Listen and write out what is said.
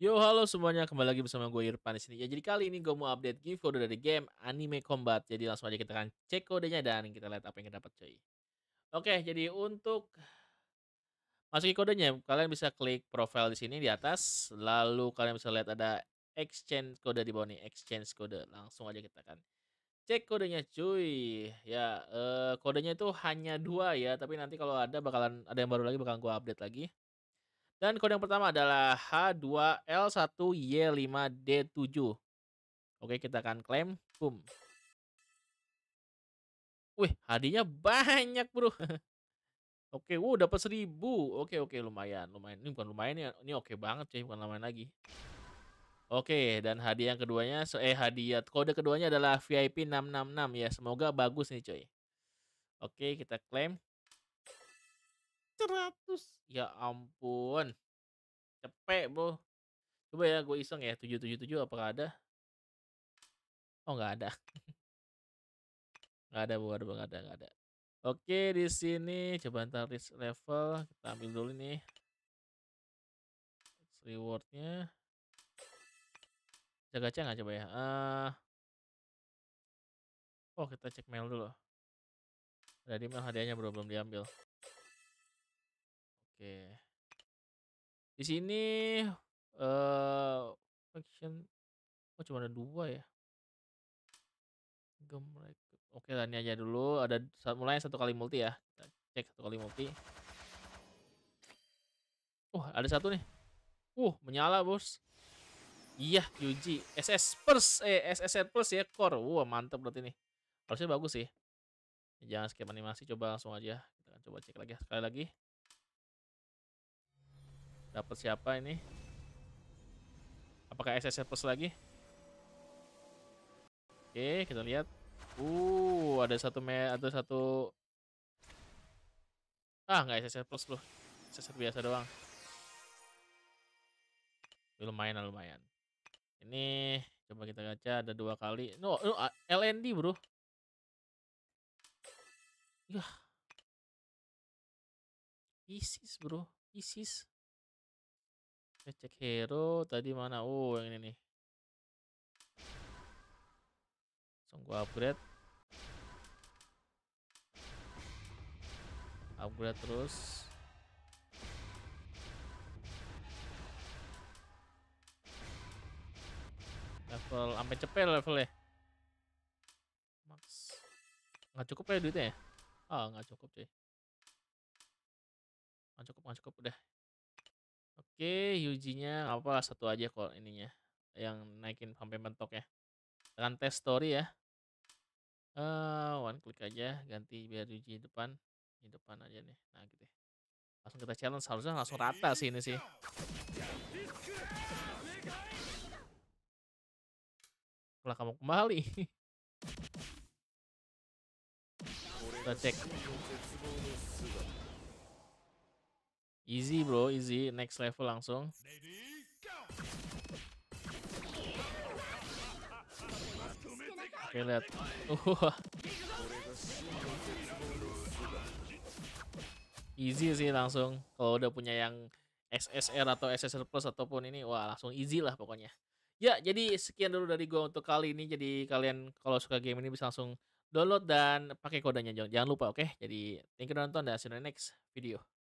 Yo, halo semuanya. Kembali lagi bersama gue Irfan di sini. Ya, jadi kali ini gue mau update gift kode dari game Anime Combat. Jadi langsung aja kita akan cek kodenya dan kita lihat apa yang kita dapat, cuy. Oke, jadi untuk masukin kodenya, kalian bisa klik profile di sini di atas, lalu kalian bisa lihat ada exchange kode di bawah nih, exchange kode. Langsung aja kita akan cek kodenya, cuy. Ya, eh, kodenya itu hanya dua ya, tapi nanti kalau ada bakalan ada yang baru lagi bakalan gue update lagi. Dan kode yang pertama adalah H2L1Y5D7. Oke, kita akan klaim. Boom. Wih, hadiahnya banyak, bro. oke, wow, dapat seribu. Oke, oke, lumayan. lumayan. Ini bukan lumayan, ya. ini oke banget, cuy. Bukan lumayan lagi. Oke, dan hadiah yang keduanya, eh hadiah ya, kode keduanya adalah VIP 666 ya. Semoga bagus nih, cuy. Oke, kita klaim seratus Ya ampun. Cepet, Bro. Coba ya gue iseng ya tujuh tujuh tujuh apakah ada? Oh, nggak ada. nggak ada, Bu. Ada, nggak ada, nggak ada. Oke, di sini coba ntar di level kita ambil dulu nih. Rewardnya. Jaga cek nggak coba ya? Uh, Oh kita cek mail dulu. dari mail hadiahnya bro belum diambil. Oke. Di sini eh faction oh cuma ada dua ya. Gemrek. Oke, lah, ini aja dulu. Ada mulai satu kali multi ya. Kita cek satu kali multi. Oh, ada satu nih. Uh, menyala, Bos. Iya, Yuji. SS Plus eh SSR Plus ya core. Wah, wow, mantap berarti nih. Harusnya bagus sih. Jangan skip animasi, coba langsung aja. Kita akan coba cek lagi sekali lagi. Dapat siapa ini? Apakah SSR Plus lagi? Oke, kita lihat. Uh, ada satu me ada satu Ah, nggak SSR Plus loh. SSR biasa doang. Ya, lumayan lumayan. Ini coba kita gacha ada dua kali. No, no ah, LND, Bro. Yah. ISIS, Bro. ISIS cek hero tadi mana? Oh, yang ini nih. Langsung upgrade. Upgrade terus. Level sampai cepet levelnya. Max. Nggak cukup ya duitnya ya? Ah, nggak cukup, cuy. Nggak cukup, nggak cukup udah. Oke, Yuji-nya apa satu aja kok ininya yang naikin sampai mentok ya. Tekan test story ya. uh, one click aja ganti biar Yuji depan, di depan aja nih. Nah, gitu. Ya. Langsung kita challenge harusnya langsung rata sih ini sih. Kalau kamu kembali. kita cek. Easy bro, easy. Next level langsung. Oke, lihat. easy sih langsung. Kalau udah punya yang SSR atau SSR Plus ataupun ini, wah langsung easy lah pokoknya. Ya, jadi sekian dulu dari gua untuk kali ini. Jadi kalian kalau suka game ini bisa langsung download dan pakai kodenya. Jangan lupa, oke? Okay? Jadi, thank you udah nonton dan see you next video.